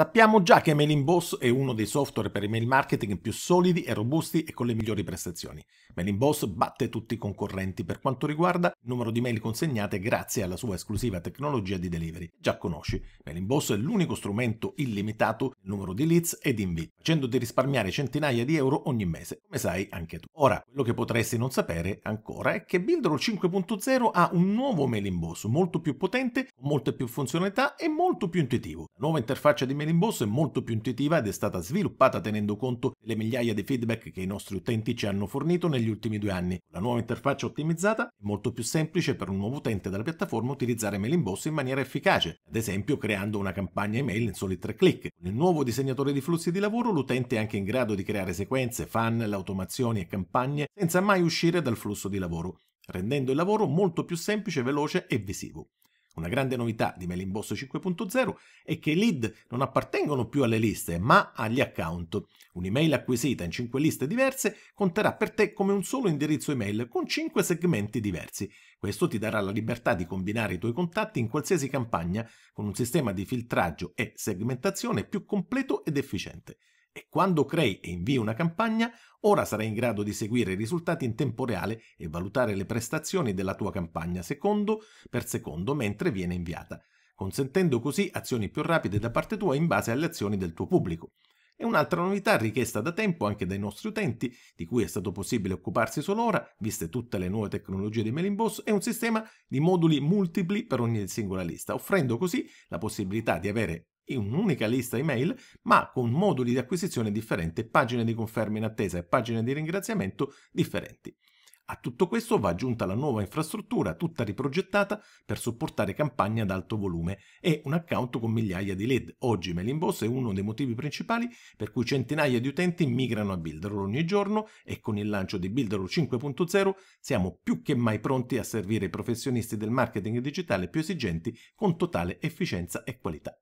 Sappiamo già che MailInBoss è uno dei software per email marketing più solidi e robusti e con le migliori prestazioni. MailInBoss batte tutti i concorrenti per quanto riguarda il numero di mail consegnate grazie alla sua esclusiva tecnologia di delivery. Già conosci, MailInBoss è l'unico strumento illimitato nel numero di leads ed di invii, facendoti risparmiare centinaia di euro ogni mese, come sai anche tu. Ora, quello che potresti non sapere ancora è che Builderall 5.0 ha un nuovo MailInBoss molto più potente, con molte più funzionalità e molto più intuitivo. La nuova interfaccia di MailInBoss rimborso è molto più intuitiva ed è stata sviluppata tenendo conto delle migliaia di feedback che i nostri utenti ci hanno fornito negli ultimi due anni. La nuova interfaccia ottimizzata è molto più semplice per un nuovo utente della piattaforma utilizzare Mail Inbox in maniera efficace, ad esempio creando una campagna email in soli tre clic. Con il nuovo disegnatore di flussi di lavoro l'utente è anche in grado di creare sequenze, funnel, automazioni e campagne senza mai uscire dal flusso di lavoro rendendo il lavoro molto più semplice, veloce e visivo. Una grande novità di Mailbox 5.0 è che i lead non appartengono più alle liste, ma agli account. Un'email acquisita in 5 liste diverse conterrà per te come un solo indirizzo email con 5 segmenti diversi. Questo ti darà la libertà di combinare i tuoi contatti in qualsiasi campagna con un sistema di filtraggio e segmentazione più completo ed efficiente e quando crei e invii una campagna, ora sarai in grado di seguire i risultati in tempo reale e valutare le prestazioni della tua campagna secondo per secondo mentre viene inviata, consentendo così azioni più rapide da parte tua in base alle azioni del tuo pubblico. E un'altra novità richiesta da tempo anche dai nostri utenti, di cui è stato possibile occuparsi solo ora, viste tutte le nuove tecnologie di Mailing Boss, è un sistema di moduli multipli per ogni singola lista, offrendo così la possibilità di avere in un'unica lista email, ma con moduli di acquisizione differenti, pagine di conferma in attesa e pagine di ringraziamento differenti. A tutto questo va aggiunta la nuova infrastruttura, tutta riprogettata per supportare campagne ad alto volume e un account con migliaia di lead. Oggi Mailinboss è uno dei motivi principali per cui centinaia di utenti migrano a Builderall ogni giorno e con il lancio di Builderall 5.0 siamo più che mai pronti a servire i professionisti del marketing digitale più esigenti con totale efficienza e qualità.